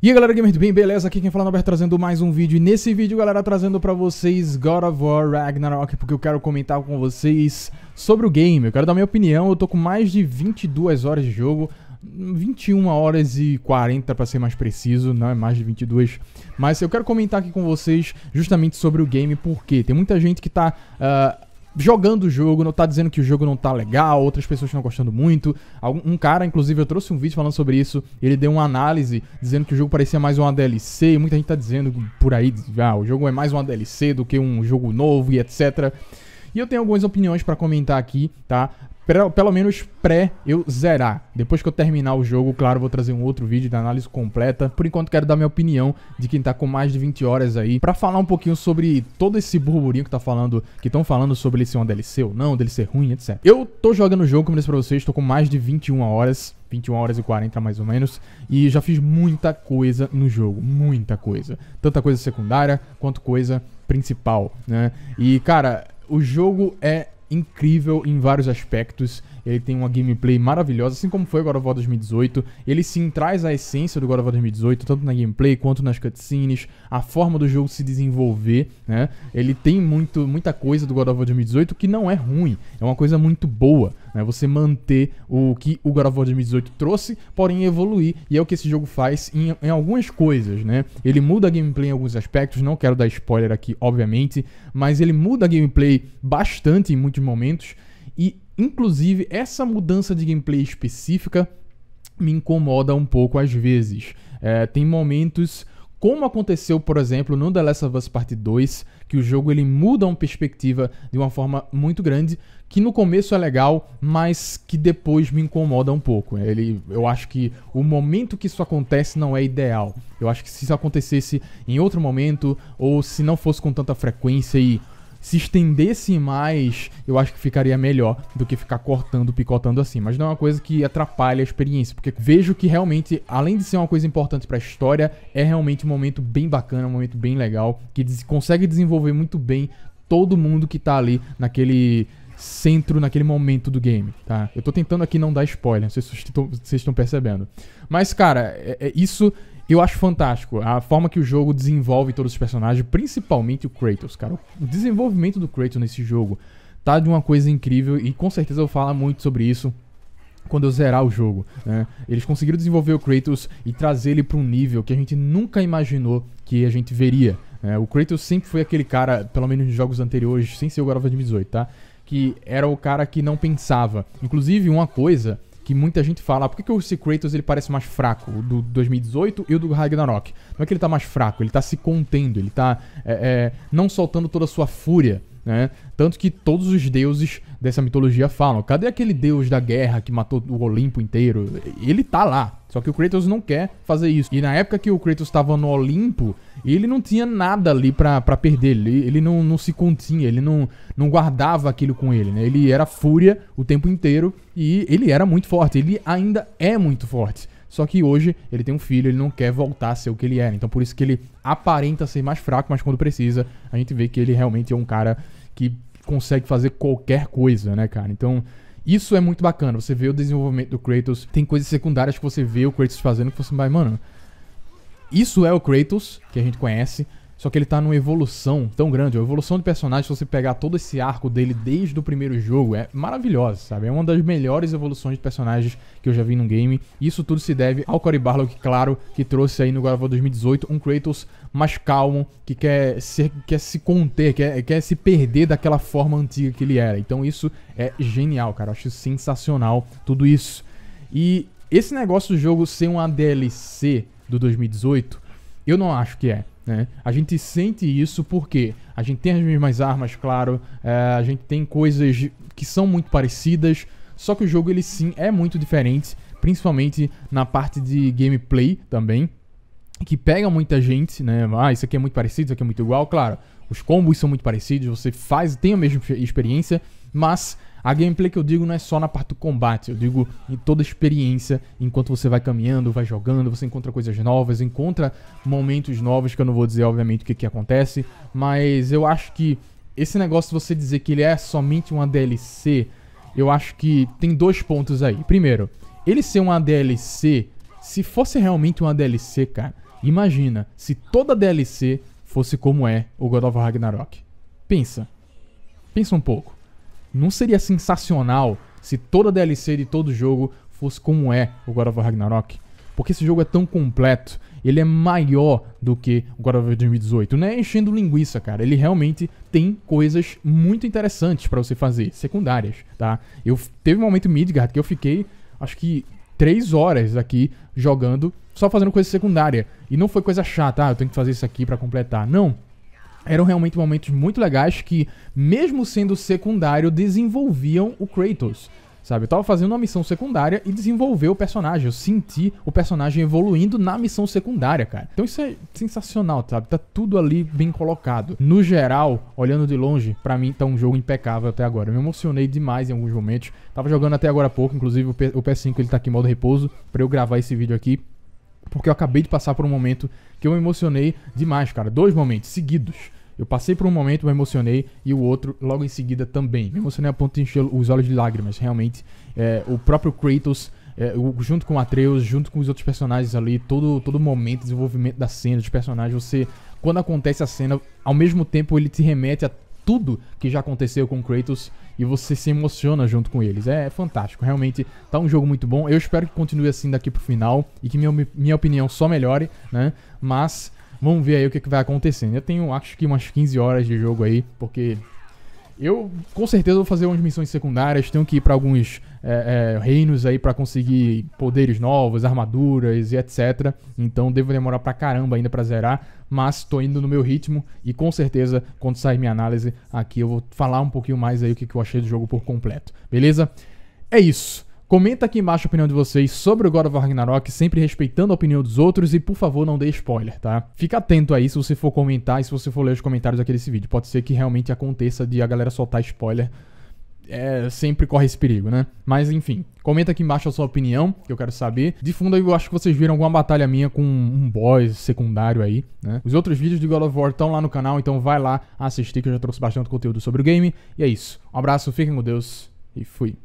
E aí galera, gamer do bem, beleza? Aqui quem fala é o Norberto trazendo mais um vídeo. E nesse vídeo, galera, trazendo pra vocês God of War Ragnarok, porque eu quero comentar com vocês sobre o game. Eu quero dar minha opinião, eu tô com mais de 22 horas de jogo, 21 horas e 40 para ser mais preciso, não é mais de 22. Mas eu quero comentar aqui com vocês justamente sobre o game, porque tem muita gente que tá... Uh, jogando o jogo, não tá dizendo que o jogo não tá legal, outras pessoas estão gostando muito. Um cara, inclusive, eu trouxe um vídeo falando sobre isso, ele deu uma análise dizendo que o jogo parecia mais uma DLC, e muita gente tá dizendo por aí, ah, o jogo é mais uma DLC do que um jogo novo e etc. E eu tenho algumas opiniões para comentar aqui, tá? pelo menos pré eu zerar. Depois que eu terminar o jogo, claro, vou trazer um outro vídeo da análise completa. Por enquanto quero dar minha opinião de quem tá com mais de 20 horas aí, para falar um pouquinho sobre todo esse burburinho que tá falando, que estão falando sobre ele ser é uma DLC ou não, dele ser ruim, etc. Eu tô jogando o jogo, como eu disse pra vocês, tô com mais de 21 horas, 21 horas e 40 mais ou menos, e já fiz muita coisa no jogo, muita coisa. Tanta coisa secundária quanto coisa principal, né? E cara, o jogo é incrível em vários aspectos. Ele tem uma gameplay maravilhosa, assim como foi o God of War 2018. Ele sim traz a essência do God of War 2018, tanto na gameplay quanto nas cutscenes, a forma do jogo se desenvolver, né? Ele tem muito, muita coisa do God of War 2018 que não é ruim, é uma coisa muito boa. Né? Você manter o que o God of War 2018 trouxe, porém evoluir. E é o que esse jogo faz em, em algumas coisas, né? Ele muda a gameplay em alguns aspectos, não quero dar spoiler aqui, obviamente, mas ele muda a gameplay bastante em muitos momentos. E, inclusive, essa mudança de gameplay específica me incomoda um pouco às vezes. É, tem momentos como aconteceu, por exemplo, no The Last of Us Part 2, que o jogo ele muda uma perspectiva de uma forma muito grande, que no começo é legal, mas que depois me incomoda um pouco. Ele, eu acho que o momento que isso acontece não é ideal. Eu acho que se isso acontecesse em outro momento, ou se não fosse com tanta frequência e se estendesse mais, eu acho que ficaria melhor do que ficar cortando, picotando assim. Mas não é uma coisa que atrapalha a experiência, porque vejo que realmente, além de ser uma coisa importante para a história, é realmente um momento bem bacana, um momento bem legal, que consegue desenvolver muito bem todo mundo que tá ali naquele centro naquele momento do game, tá? Eu tô tentando aqui não dar spoiler, não sei se vocês estão percebendo. Mas, cara, é, é isso eu acho fantástico a forma que o jogo desenvolve todos os personagens, principalmente o Kratos, cara. O desenvolvimento do Kratos nesse jogo tá de uma coisa incrível e com certeza eu vou falar muito sobre isso quando eu zerar o jogo. Né? Eles conseguiram desenvolver o Kratos e trazer ele para um nível que a gente nunca imaginou que a gente veria. Né? o Kratos sempre foi aquele cara, pelo menos nos jogos anteriores, sem ser o God of War 2018, tá? Que era o cara que não pensava. Inclusive, uma coisa que muita gente fala, ah, por que, que o Secretos ele parece mais fraco, o do 2018 e o do Ragnarok? Não é que ele tá mais fraco, ele tá se contendo, ele tá é, é, não soltando toda a sua fúria, né? Tanto que todos os deuses dessa mitologia falam: cadê aquele deus da guerra que matou o Olimpo inteiro? Ele tá lá. Só que o Kratos não quer fazer isso. E na época que o Kratos estava no Olimpo, ele não tinha nada ali para perder. Ele, ele não, não se continha, ele não, não guardava aquilo com ele. Né? Ele era fúria o tempo inteiro e ele era muito forte. Ele ainda é muito forte. Só que hoje ele tem um filho, ele não quer voltar a ser o que ele era. Então por isso que ele aparenta ser mais fraco, mas quando precisa, a gente vê que ele realmente é um cara que consegue fazer qualquer coisa, né, cara? Então. Isso é muito bacana, você vê o desenvolvimento do Kratos. Tem coisas secundárias que você vê o Kratos fazendo que você vai, mano. Isso é o Kratos que a gente conhece, só que ele tá numa evolução tão grande. A evolução de personagem, se você pegar todo esse arco dele desde o primeiro jogo, é maravilhosa, sabe? É uma das melhores evoluções de personagens que eu já vi no game. isso tudo se deve ao Cory Barlow, claro, que trouxe aí no God of War 2018 um Kratos mais calmo, que quer, ser, quer se conter, quer, quer se perder daquela forma antiga que ele era. Então isso é genial, cara. Eu acho sensacional tudo isso. E esse negócio do jogo ser uma DLC do 2018, eu não acho que é. Né? A gente sente isso porque a gente tem as mesmas armas, claro, é, a gente tem coisas que são muito parecidas, só que o jogo ele sim é muito diferente, principalmente na parte de gameplay também, que pega muita gente, né? Ah, isso aqui é muito parecido, isso aqui é muito igual, claro. Os combos são muito parecidos, você faz, tem a mesma experiência, mas a gameplay que eu digo não é só na parte do combate, eu digo em toda a experiência, enquanto você vai caminhando, vai jogando, você encontra coisas novas, encontra momentos novos, que eu não vou dizer obviamente o que, que acontece, mas eu acho que esse negócio de você dizer que ele é somente uma DLC, eu acho que tem dois pontos aí. Primeiro, ele ser uma DLC, se fosse realmente uma DLC, cara, imagina se toda DLC fosse como é o God of Ragnarok. Pensa. Pensa um pouco. Não seria sensacional se toda DLC de todo jogo fosse como é o God of War Ragnarok? Porque esse jogo é tão completo, ele é maior do que o God of War 2018. Não é enchendo linguiça, cara. Ele realmente tem coisas muito interessantes para você fazer, secundárias, tá? Eu teve um momento Midgard que eu fiquei, acho que três horas aqui jogando, só fazendo coisa secundária. E não foi coisa chata, ah, eu tenho que fazer isso aqui para completar. Não, eram realmente momentos muito legais que, mesmo sendo secundário, desenvolviam o Kratos. Sabe, eu tava fazendo uma missão secundária e desenvolver o personagem. Eu senti o personagem evoluindo na missão secundária, cara. Então isso é sensacional, sabe? Tá tudo ali bem colocado. No geral, olhando de longe, para mim tá um jogo impecável até agora. Eu me emocionei demais em alguns momentos. Tava jogando até agora há pouco, inclusive o, P PS5 ele tá aqui em modo repouso para eu gravar esse vídeo aqui porque eu acabei de passar por um momento que eu me emocionei demais, cara. Dois momentos seguidos. Eu passei por um momento, me emocionei, e o outro logo em seguida também. Me emocionei a ponto de encher os olhos de lágrimas, realmente. É, o próprio Kratos, é, o, junto com Atreus, junto com os outros personagens ali, todo, todo momento, desenvolvimento da cena, dos personagens, você. Quando acontece a cena, ao mesmo tempo ele te remete a tudo que já aconteceu com Kratos e você se emociona junto com eles. É, fantástico, realmente tá um jogo muito bom. Eu espero que continue assim daqui pro final e que minha, minha opinião só melhore, né? Mas vamos ver aí o que, que vai acontecendo. Eu tenho acho que umas 15 horas de jogo aí, porque eu com certeza vou fazer umas missões secundárias, tenho que ir para alguns é, é, reinos aí para conseguir poderes novos, armaduras e etc. Então devo demorar pra caramba ainda para zerar, mas tô indo no meu ritmo e com certeza quando sair minha análise aqui eu vou falar um pouquinho mais aí o que, que eu achei do jogo por completo, beleza? É isso. Comenta aqui embaixo a opinião de vocês sobre o God of War Ragnarok, sempre respeitando a opinião dos outros e por favor não dê spoiler, tá? Fica atento aí se você for comentar e se você for ler os comentários aqui desse vídeo. Pode ser que realmente aconteça de a galera soltar spoiler. É, sempre corre esse perigo, né? Mas enfim, comenta aqui embaixo a sua opinião, que eu quero saber. De fundo, eu acho que vocês viram alguma batalha minha com um boss secundário aí, né? Os outros vídeos de God of War estão lá no canal, então vai lá assistir que eu já trouxe bastante conteúdo sobre o game. E é isso. Um abraço, fiquem com Deus e fui.